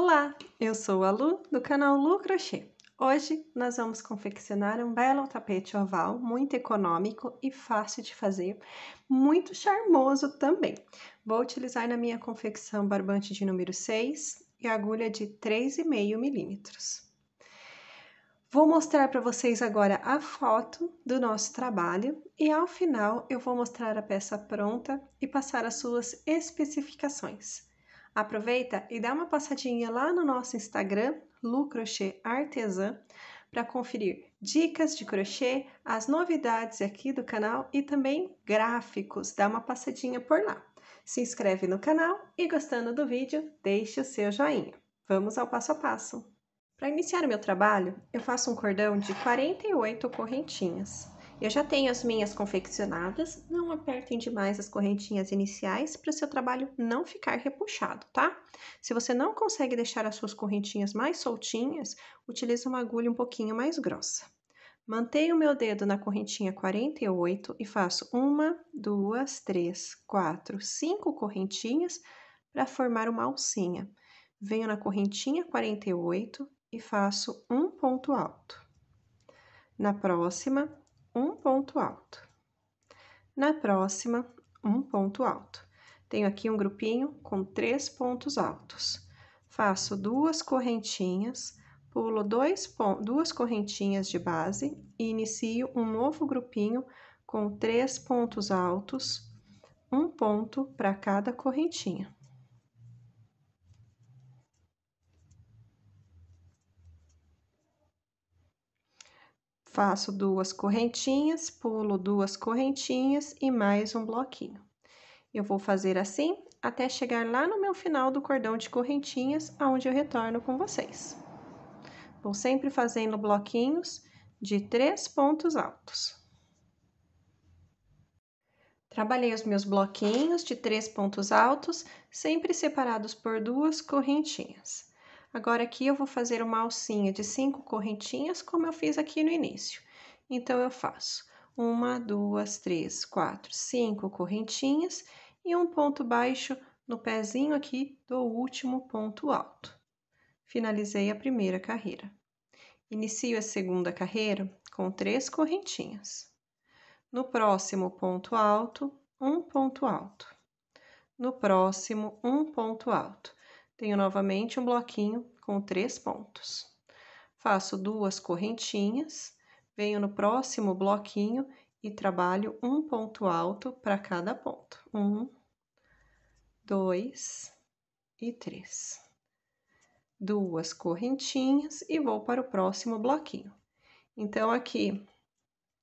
Olá, eu sou a Lu do canal Lu Crochê. Hoje nós vamos confeccionar um belo tapete oval, muito econômico e fácil de fazer, muito charmoso também. Vou utilizar na minha confecção barbante de número 6 e agulha de 3,5 milímetros. Vou mostrar para vocês agora a foto do nosso trabalho e ao final eu vou mostrar a peça pronta e passar as suas especificações. Aproveita e dá uma passadinha lá no nosso Instagram, Lu Crochê Artesã, para conferir dicas de crochê, as novidades aqui do canal e também gráficos. Dá uma passadinha por lá. Se inscreve no canal e gostando do vídeo, deixe o seu joinha. Vamos ao passo a passo. Para iniciar o meu trabalho, eu faço um cordão de 48 correntinhas. Eu já tenho as minhas confeccionadas, não apertem demais as correntinhas iniciais para o seu trabalho não ficar repuxado, tá? Se você não consegue deixar as suas correntinhas mais soltinhas, utilize uma agulha um pouquinho mais grossa. Mantenho o meu dedo na correntinha 48 e faço uma, duas, três, quatro, cinco correntinhas para formar uma alcinha. Venho na correntinha 48 e faço um ponto alto. Na próxima, um ponto alto. Na próxima, um ponto alto. Tenho aqui um grupinho com três pontos altos. Faço duas correntinhas, pulo dois duas correntinhas de base e inicio um novo grupinho com três pontos altos, um ponto para cada correntinha. Faço duas correntinhas, pulo duas correntinhas e mais um bloquinho. Eu vou fazer assim até chegar lá no meu final do cordão de correntinhas, aonde eu retorno com vocês. Vou sempre fazendo bloquinhos de três pontos altos. Trabalhei os meus bloquinhos de três pontos altos, sempre separados por duas correntinhas. Agora aqui eu vou fazer uma alcinha de cinco correntinhas, como eu fiz aqui no início. Então, eu faço uma, duas, três, quatro, cinco correntinhas e um ponto baixo no pezinho aqui do último ponto alto. Finalizei a primeira carreira. Inicio a segunda carreira com três correntinhas. No próximo ponto alto, um ponto alto. No próximo, um ponto alto. Tenho novamente um bloquinho com três pontos. Faço duas correntinhas, venho no próximo bloquinho e trabalho um ponto alto para cada ponto. Um, dois e três. Duas correntinhas e vou para o próximo bloquinho. Então, aqui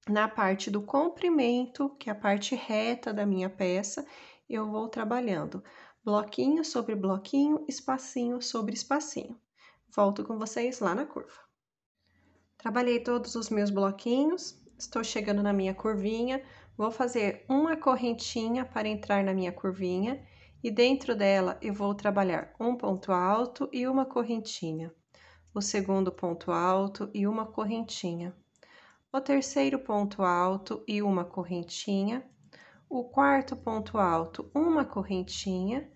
na parte do comprimento, que é a parte reta da minha peça, eu vou trabalhando bloquinho sobre bloquinho, espacinho sobre espacinho. Volto com vocês lá na curva. Trabalhei todos os meus bloquinhos, estou chegando na minha curvinha, vou fazer uma correntinha para entrar na minha curvinha e dentro dela eu vou trabalhar um ponto alto e uma correntinha, o segundo ponto alto e uma correntinha, o terceiro ponto alto e uma correntinha, o quarto ponto alto, uma correntinha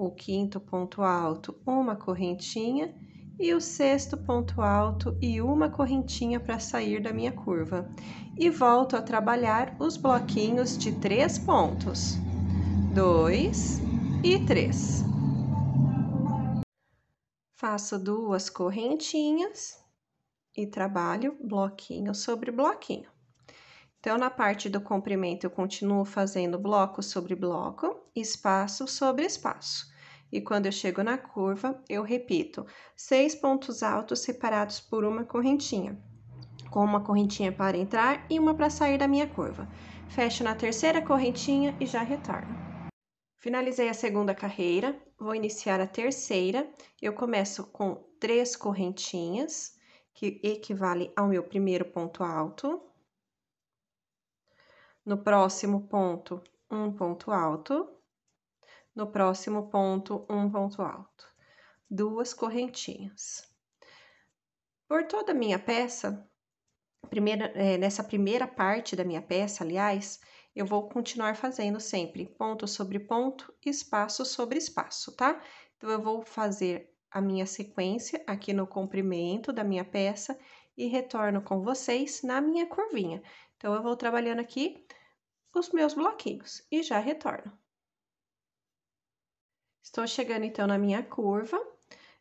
o quinto ponto alto, uma correntinha, e o sexto ponto alto e uma correntinha para sair da minha curva. E volto a trabalhar os bloquinhos de três pontos, dois e três. Faço duas correntinhas e trabalho bloquinho sobre bloquinho. Então, na parte do comprimento, eu continuo fazendo bloco sobre bloco, espaço sobre espaço e quando eu chego na curva, eu repito seis pontos altos separados por uma correntinha, com uma correntinha para entrar e uma para sair da minha curva. Fecho na terceira correntinha e já retorno. Finalizei a segunda carreira, vou iniciar a terceira. Eu começo com três correntinhas, que equivale ao meu primeiro ponto alto. No próximo ponto, um ponto alto. No próximo ponto, um ponto alto, duas correntinhas. Por toda a minha peça, primeira, é, nessa primeira parte da minha peça, aliás, eu vou continuar fazendo sempre ponto sobre ponto, espaço sobre espaço, tá? Então, eu vou fazer a minha sequência aqui no comprimento da minha peça e retorno com vocês na minha curvinha. Então, eu vou trabalhando aqui os meus bloquinhos e já retorno. Estou chegando então na minha curva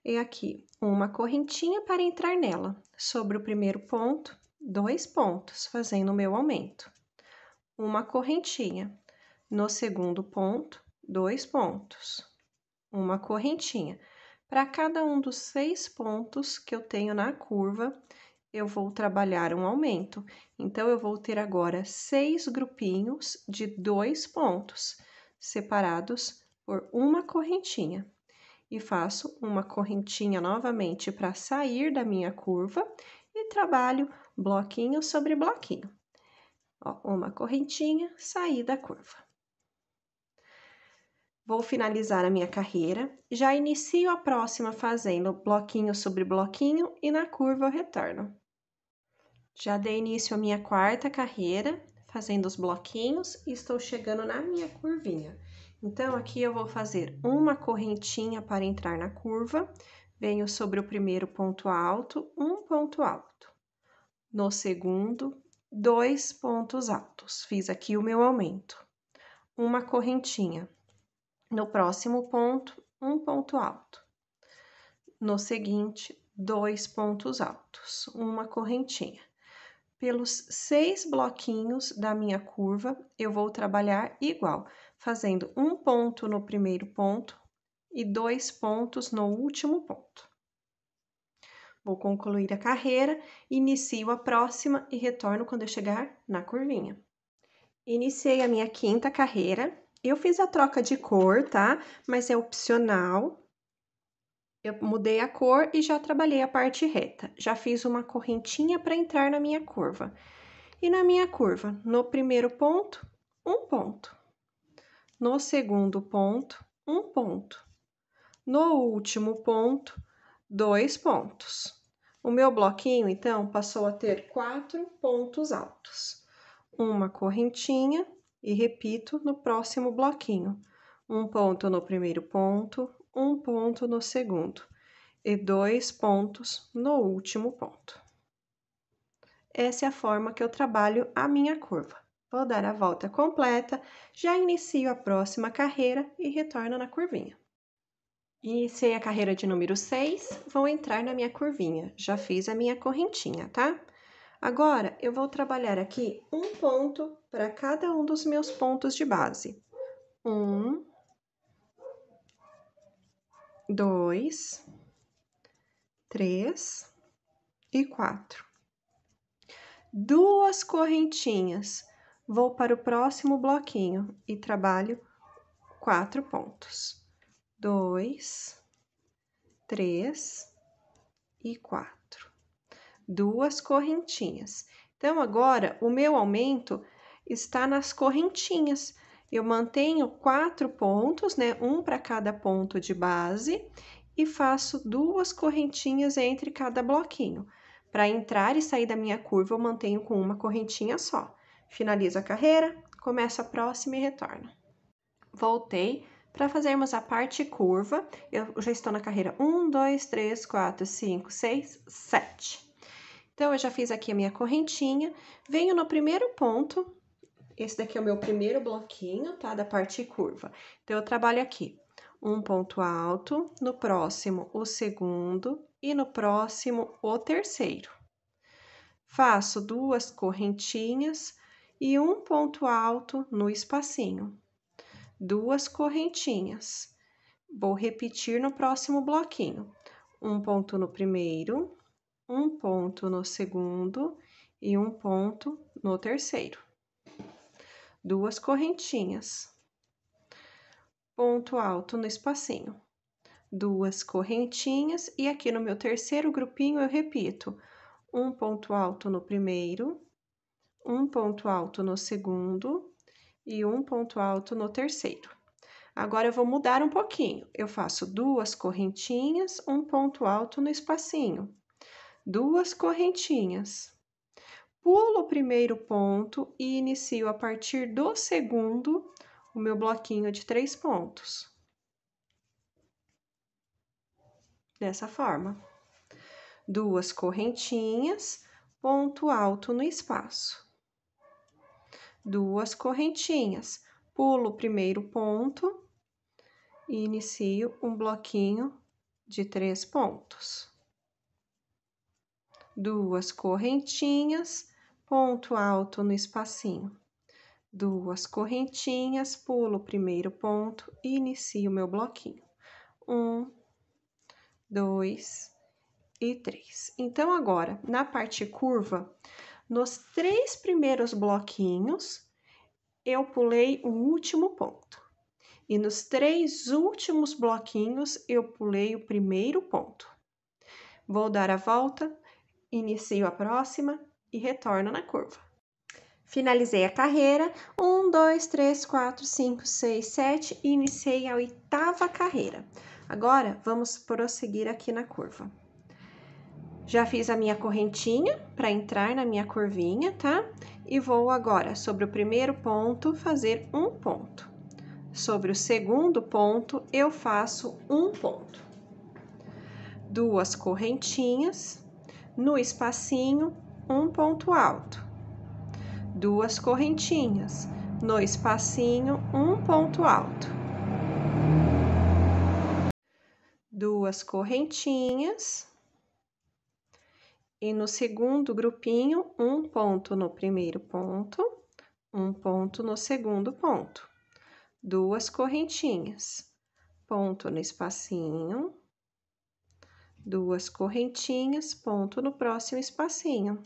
e aqui uma correntinha para entrar nela. Sobre o primeiro ponto, dois pontos, fazendo o meu aumento. Uma correntinha. No segundo ponto, dois pontos. Uma correntinha. Para cada um dos seis pontos que eu tenho na curva, eu vou trabalhar um aumento. Então, eu vou ter agora seis grupinhos de dois pontos separados por uma correntinha. E faço uma correntinha novamente para sair da minha curva e trabalho bloquinho sobre bloquinho. Ó, uma correntinha, saí da curva. Vou finalizar a minha carreira, já inicio a próxima fazendo bloquinho sobre bloquinho e na curva eu retorno. Já dei início à minha quarta carreira, fazendo os bloquinhos e estou chegando na minha curvinha. Então, aqui eu vou fazer uma correntinha para entrar na curva, venho sobre o primeiro ponto alto, um ponto alto. No segundo, dois pontos altos. Fiz aqui o meu aumento. Uma correntinha. No próximo ponto, um ponto alto. No seguinte, dois pontos altos, uma correntinha. Pelos seis bloquinhos da minha curva, eu vou trabalhar igual fazendo um ponto no primeiro ponto e dois pontos no último ponto. Vou concluir a carreira, inicio a próxima e retorno quando eu chegar na curvinha. Iniciei a minha quinta carreira. Eu fiz a troca de cor, tá? Mas é opcional. Eu mudei a cor e já trabalhei a parte reta. Já fiz uma correntinha para entrar na minha curva. E na minha curva, no primeiro ponto, um ponto. No segundo ponto, um ponto. No último ponto, dois pontos. O meu bloquinho, então, passou a ter quatro pontos altos. Uma correntinha e repito no próximo bloquinho. Um ponto no primeiro ponto, um ponto no segundo e dois pontos no último ponto. Essa é a forma que eu trabalho a minha curva. Vou dar a volta completa, já inicio a próxima carreira e retorno na curvinha. Iniciei a carreira de número 6, vou entrar na minha curvinha. Já fiz a minha correntinha, tá? Agora, eu vou trabalhar aqui um ponto para cada um dos meus pontos de base. Um, dois, três e quatro. Duas correntinhas Vou para o próximo bloquinho e trabalho quatro pontos. Dois, três e quatro. Duas correntinhas. Então, agora, o meu aumento está nas correntinhas. Eu mantenho quatro pontos, né? Um para cada ponto de base e faço duas correntinhas entre cada bloquinho. Para entrar e sair da minha curva, eu mantenho com uma correntinha só finalizo a carreira, começo a próxima e retorno. Voltei para fazermos a parte curva, eu já estou na carreira 1, 2, 3, 4, 5, 6, 7. Então, eu já fiz aqui a minha correntinha, venho no primeiro ponto, esse daqui é o meu primeiro bloquinho, tá? Da parte curva. Então, eu trabalho aqui um ponto alto, no próximo o segundo e no próximo o terceiro. Faço duas correntinhas, e um ponto alto no espacinho. Duas correntinhas. Vou repetir no próximo bloquinho. Um ponto no primeiro, um ponto no segundo e um ponto no terceiro. Duas correntinhas. Ponto alto no espacinho. Duas correntinhas e aqui no meu terceiro grupinho eu repito: um ponto alto no primeiro, um ponto alto no segundo e um ponto alto no terceiro. Agora eu vou mudar um pouquinho. Eu faço duas correntinhas, um ponto alto no espacinho. Duas correntinhas. Pulo o primeiro ponto e inicio a partir do segundo o meu bloquinho de três pontos. Dessa forma. Duas correntinhas, ponto alto no espaço duas correntinhas. Pulo o primeiro ponto e inicio um bloquinho de três pontos. Duas correntinhas, ponto alto no espacinho. Duas correntinhas, pulo o primeiro ponto e inicio meu bloquinho. Um, dois e três. Então, agora, na parte curva, nos três primeiros bloquinhos, eu pulei o último ponto. E nos três últimos bloquinhos, eu pulei o primeiro ponto. Vou dar a volta, inicio a próxima e retorno na curva. Finalizei a carreira, 1, 2, 3, 4, 5, 6, 7, iniciei a oitava carreira. Agora, vamos prosseguir aqui na curva. Já fiz a minha correntinha para entrar na minha curvinha, tá? E vou agora, sobre o primeiro ponto, fazer um ponto. Sobre o segundo ponto, eu faço um ponto. Duas correntinhas, no espacinho, um ponto alto. Duas correntinhas, no espacinho, um ponto alto. Duas correntinhas e no segundo grupinho, um ponto no primeiro ponto, um ponto no segundo ponto. Duas correntinhas. Ponto no espacinho, duas correntinhas, ponto no próximo espacinho.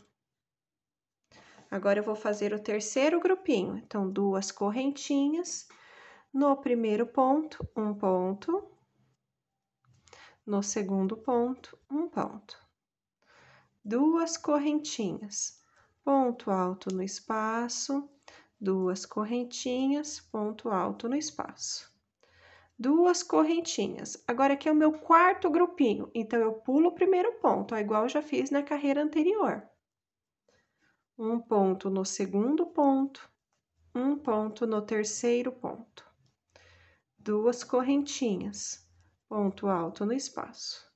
Agora, eu vou fazer o terceiro grupinho. Então, duas correntinhas. No primeiro ponto, um ponto. No segundo ponto, um ponto duas correntinhas, ponto alto no espaço, duas correntinhas, ponto alto no espaço. Duas correntinhas. Agora, aqui é o meu quarto grupinho, então eu pulo o primeiro ponto, ó, igual eu já fiz na carreira anterior. Um ponto no segundo ponto, um ponto no terceiro ponto. Duas correntinhas, ponto alto no espaço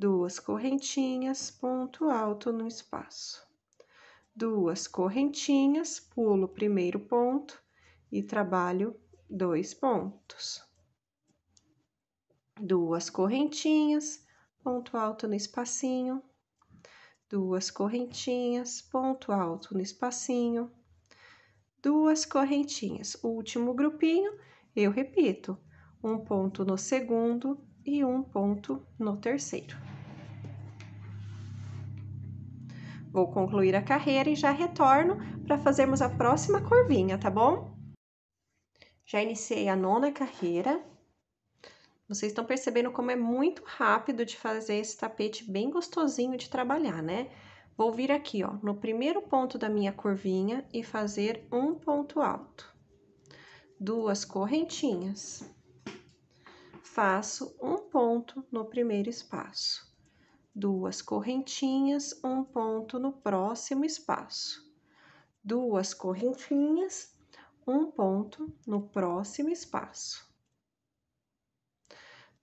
duas correntinhas, ponto alto no espaço. Duas correntinhas, pulo o primeiro ponto e trabalho dois pontos. Duas correntinhas, ponto alto no espacinho. Duas correntinhas, ponto alto no espacinho. Duas correntinhas, último grupinho, eu repito, um ponto no segundo e um ponto no terceiro. Vou concluir a carreira e já retorno para fazermos a próxima curvinha, tá bom? Já iniciei a nona carreira. Vocês estão percebendo como é muito rápido de fazer esse tapete bem gostosinho de trabalhar, né? Vou vir aqui, ó, no primeiro ponto da minha curvinha e fazer um ponto alto. Duas correntinhas. Faço um ponto no primeiro espaço duas correntinhas, um ponto no próximo espaço. Duas correntinhas, um ponto no próximo espaço.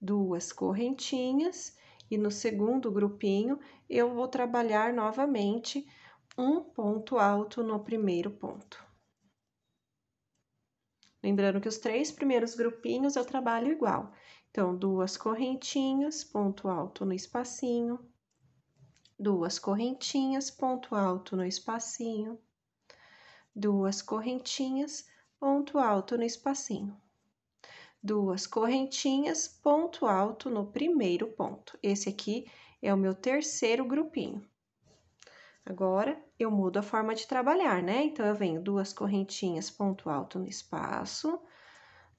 Duas correntinhas e no segundo grupinho eu vou trabalhar novamente um ponto alto no primeiro ponto. Lembrando que os três primeiros grupinhos eu trabalho igual. Então, duas correntinhas, ponto alto no espacinho, duas correntinhas, ponto alto no espacinho, duas correntinhas, ponto alto no espacinho. Duas correntinhas, ponto alto no primeiro ponto. Esse aqui é o meu terceiro grupinho. Agora, eu mudo a forma de trabalhar, né? Então, eu venho duas correntinhas, ponto alto no espaço,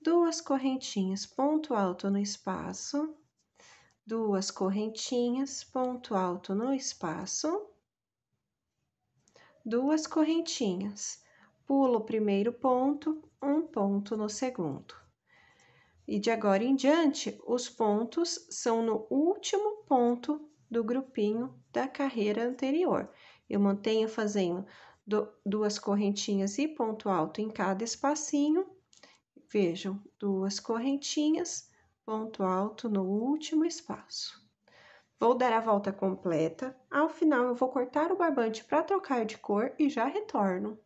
duas correntinhas, ponto alto no espaço, duas correntinhas, ponto alto no espaço, duas correntinhas, pulo o primeiro ponto, um ponto no segundo. E de agora em diante, os pontos são no último ponto do grupinho da carreira anterior. Eu mantenho fazendo duas correntinhas e ponto alto em cada espacinho Vejam, duas correntinhas, ponto alto no último espaço. Vou dar a volta completa. Ao final, eu vou cortar o barbante para trocar de cor e já retorno.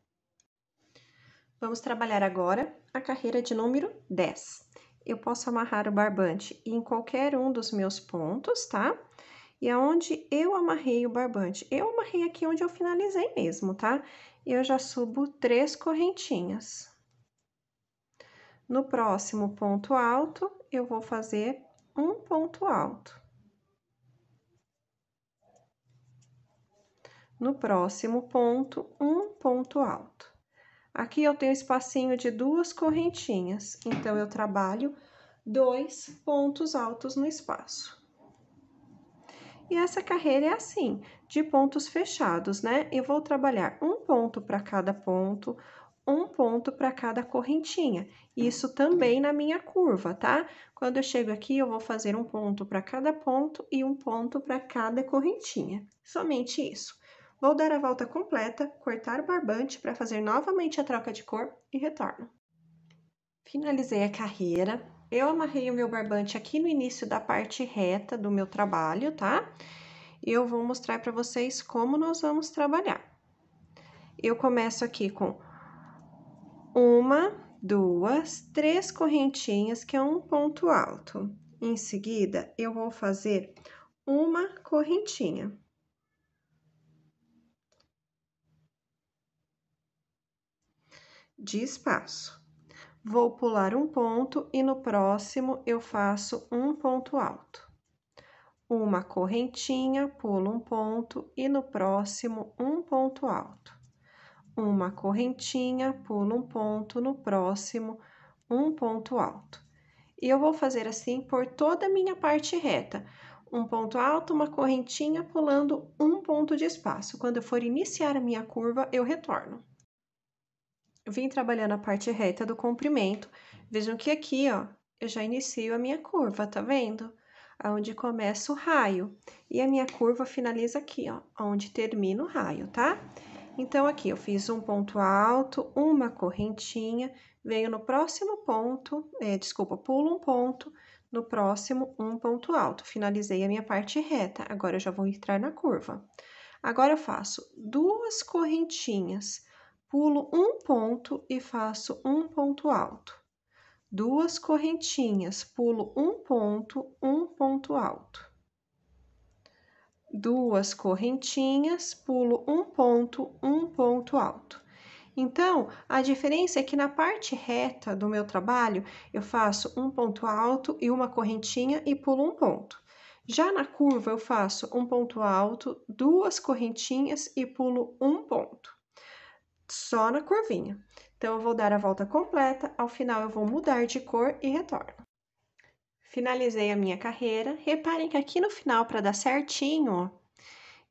Vamos trabalhar agora a carreira de número 10. Eu posso amarrar o barbante em qualquer um dos meus pontos, tá? E aonde eu amarrei o barbante? Eu amarrei aqui onde eu finalizei mesmo, tá? E eu já subo três correntinhas. No próximo ponto alto, eu vou fazer um ponto alto. No próximo ponto, um ponto alto. Aqui eu tenho espacinho de duas correntinhas, então eu trabalho dois pontos altos no espaço. E essa carreira é assim, de pontos fechados, né? Eu vou trabalhar um ponto para cada ponto, um ponto para cada correntinha. Tá. Isso também na minha curva, tá? Quando eu chego aqui, eu vou fazer um ponto para cada ponto e um ponto para cada correntinha. Somente isso. Vou dar a volta completa, cortar o barbante para fazer novamente a troca de cor e retorno. Finalizei a carreira. Eu amarrei o meu barbante aqui no início da parte reta do meu trabalho, tá? E eu vou mostrar para vocês como nós vamos trabalhar. Eu começo aqui com uma, duas, três correntinhas, que é um ponto alto. Em seguida, eu vou fazer uma correntinha. De espaço. Vou pular um ponto e no próximo eu faço um ponto alto. Uma correntinha, pulo um ponto e no próximo um ponto alto uma correntinha, pulo um ponto, no próximo, um ponto alto. E eu vou fazer assim por toda a minha parte reta. Um ponto alto, uma correntinha, pulando um ponto de espaço. Quando eu for iniciar a minha curva, eu retorno. Eu vim trabalhando a parte reta do comprimento. Vejam que aqui, ó, eu já inicio a minha curva, tá vendo? Aonde começa o raio. E a minha curva finaliza aqui, ó, onde termina o raio, tá? Tá? Então, aqui eu fiz um ponto alto, uma correntinha, venho no próximo ponto, é, desculpa, pulo um ponto, no próximo, um ponto alto. Finalizei a minha parte reta, agora eu já vou entrar na curva. Agora, eu faço duas correntinhas, pulo um ponto e faço um ponto alto. Duas correntinhas, pulo um ponto, um ponto alto duas correntinhas, pulo um ponto, um ponto alto. Então, a diferença é que na parte reta do meu trabalho, eu faço um ponto alto e uma correntinha e pulo um ponto. Já na curva, eu faço um ponto alto, duas correntinhas e pulo um ponto, só na curvinha. Então, eu vou dar a volta completa, ao final eu vou mudar de cor e retorno finalizei a minha carreira. Reparem que aqui no final, para dar certinho,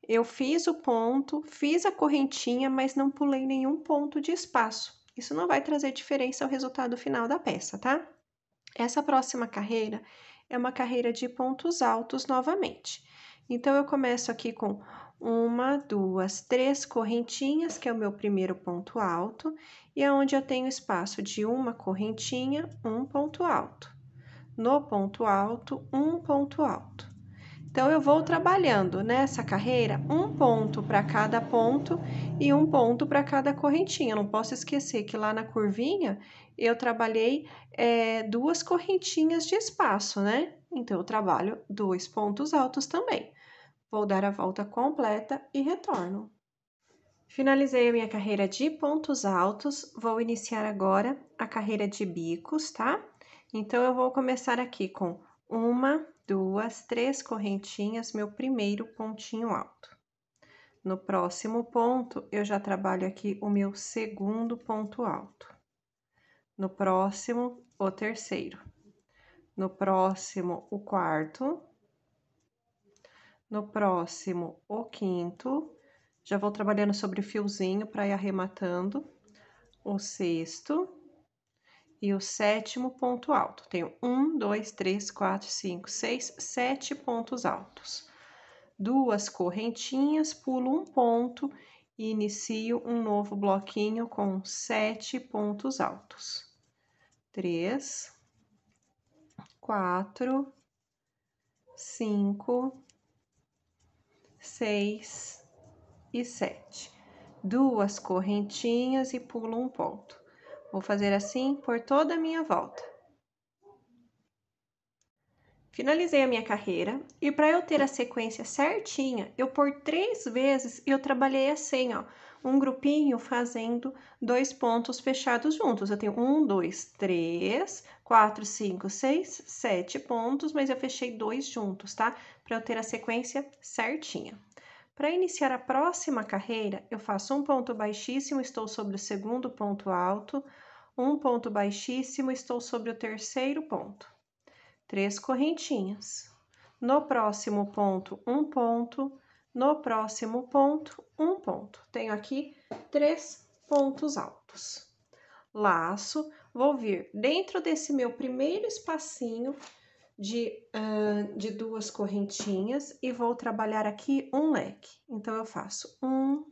eu fiz o ponto, fiz a correntinha, mas não pulei nenhum ponto de espaço. Isso não vai trazer diferença ao resultado final da peça, tá? Essa próxima carreira é uma carreira de pontos altos novamente. Então, eu começo aqui com uma, duas, três correntinhas, que é o meu primeiro ponto alto, e aonde é eu tenho espaço de uma correntinha, um ponto alto no ponto alto, um ponto alto. Então, eu vou trabalhando nessa carreira um ponto para cada ponto e um ponto para cada correntinha. não posso esquecer que lá na curvinha eu trabalhei é, duas correntinhas de espaço, né? Então, eu trabalho dois pontos altos também. Vou dar a volta completa e retorno. Finalizei a minha carreira de pontos altos, vou iniciar agora a carreira de bicos, tá? Então, eu vou começar aqui com uma, duas, três correntinhas, meu primeiro pontinho alto. No próximo ponto, eu já trabalho aqui o meu segundo ponto alto. No próximo, o terceiro. No próximo, o quarto. No próximo, o quinto. Já vou trabalhando sobre o fiozinho para ir arrematando. O sexto e o sétimo ponto alto. Tenho um, dois, três, quatro, cinco, seis, sete pontos altos. Duas correntinhas, pulo um ponto e inicio um novo bloquinho com sete pontos altos. Três, quatro, cinco, seis e sete. Duas correntinhas e pulo um ponto Vou fazer assim por toda a minha volta. Finalizei a minha carreira e para eu ter a sequência certinha, eu por três vezes eu trabalhei assim, ó, um grupinho fazendo dois pontos fechados juntos. Eu tenho um, dois, três, quatro, cinco, seis, sete pontos, mas eu fechei dois juntos, tá? Para eu ter a sequência certinha. Para iniciar a próxima carreira, eu faço um ponto baixíssimo, estou sobre o segundo ponto alto, um ponto baixíssimo, estou sobre o terceiro ponto. Três correntinhas. No próximo ponto, um ponto. No próximo ponto, um ponto. Tenho aqui três pontos altos. Laço, vou vir dentro desse meu primeiro espacinho de, uh, de duas correntinhas e vou trabalhar aqui um leque. Então, eu faço um,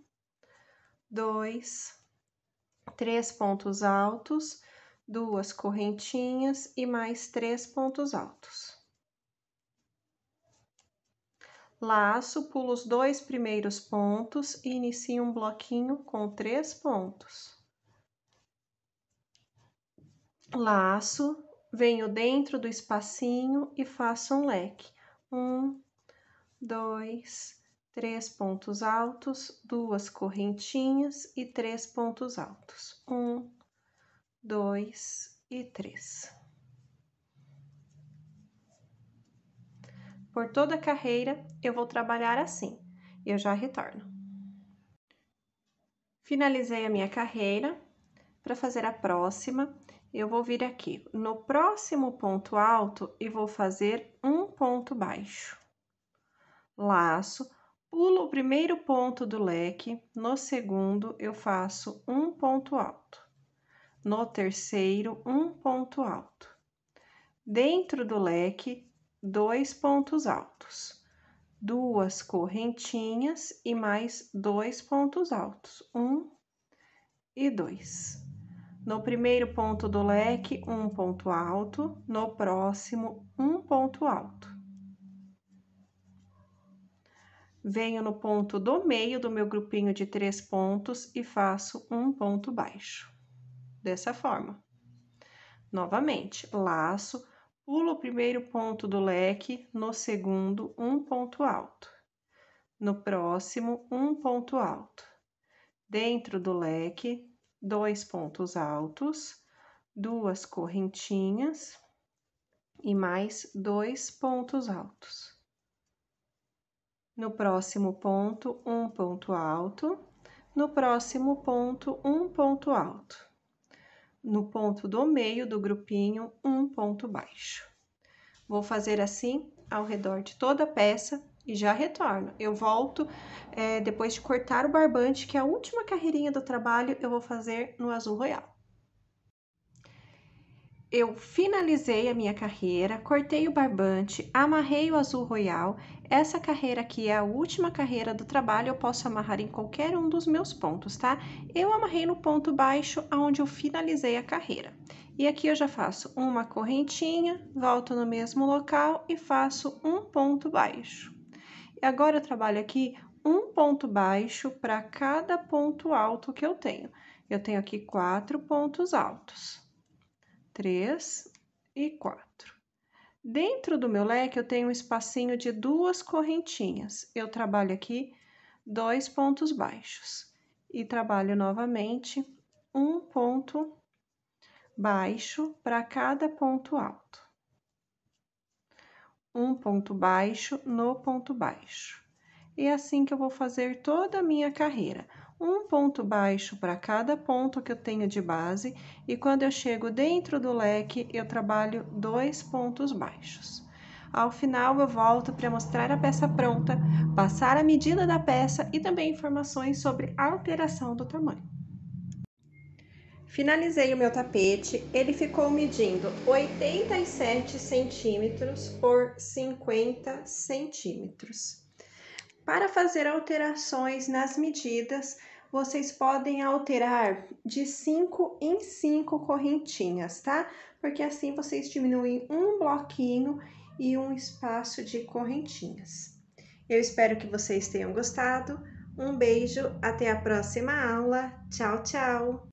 dois, três pontos altos, duas correntinhas e mais três pontos altos. Laço, pulo os dois primeiros pontos e inicio um bloquinho com três pontos. Laço, venho dentro do espacinho e faço um leque. Um, dois, três pontos altos, duas correntinhas e três pontos altos. Um, dois e três. Por toda a carreira, eu vou trabalhar assim. Eu já retorno. Finalizei a minha carreira. Para fazer a próxima, eu vou vir aqui no próximo ponto alto e vou fazer um ponto baixo. Laço Pulo o primeiro ponto do leque, no segundo eu faço um ponto alto, no terceiro, um ponto alto. Dentro do leque, dois pontos altos, duas correntinhas e mais dois pontos altos, um e dois. No primeiro ponto do leque, um ponto alto, no próximo, um ponto alto venho no ponto do meio do meu grupinho de três pontos e faço um ponto baixo. Dessa forma. Novamente, laço, pulo o primeiro ponto do leque, no segundo, um ponto alto. No próximo, um ponto alto. Dentro do leque, dois pontos altos, duas correntinhas e mais dois pontos altos no próximo ponto, um ponto alto. No próximo ponto, um ponto alto. No ponto do meio do grupinho, um ponto baixo. Vou fazer assim ao redor de toda a peça e já retorno. Eu volto é, depois de cortar o barbante, que é a última carreirinha do trabalho, eu vou fazer no azul royal. Eu finalizei a minha carreira, cortei o barbante, amarrei o azul royal essa carreira aqui é a última carreira do trabalho, eu posso amarrar em qualquer um dos meus pontos, tá? Eu amarrei no ponto baixo, aonde eu finalizei a carreira. E aqui eu já faço uma correntinha, volto no mesmo local e faço um ponto baixo. E agora eu trabalho aqui um ponto baixo para cada ponto alto que eu tenho. Eu tenho aqui quatro pontos altos. Três e quatro. Dentro do meu leque, eu tenho um espacinho de duas correntinhas. Eu trabalho aqui dois pontos baixos e trabalho novamente um ponto baixo para cada ponto alto. Um ponto baixo no ponto baixo. E é assim que eu vou fazer toda a minha carreira um ponto baixo para cada ponto que eu tenho de base, e quando eu chego dentro do leque, eu trabalho dois pontos baixos. Ao final, eu volto para mostrar a peça pronta, passar a medida da peça e também informações sobre a alteração do tamanho. Finalizei o meu tapete, ele ficou medindo 87 centímetros por 50 centímetros. Para fazer alterações nas medidas, vocês podem alterar de 5 em 5 correntinhas, tá? Porque assim vocês diminuem um bloquinho e um espaço de correntinhas. Eu espero que vocês tenham gostado. Um beijo, até a próxima aula. Tchau, tchau!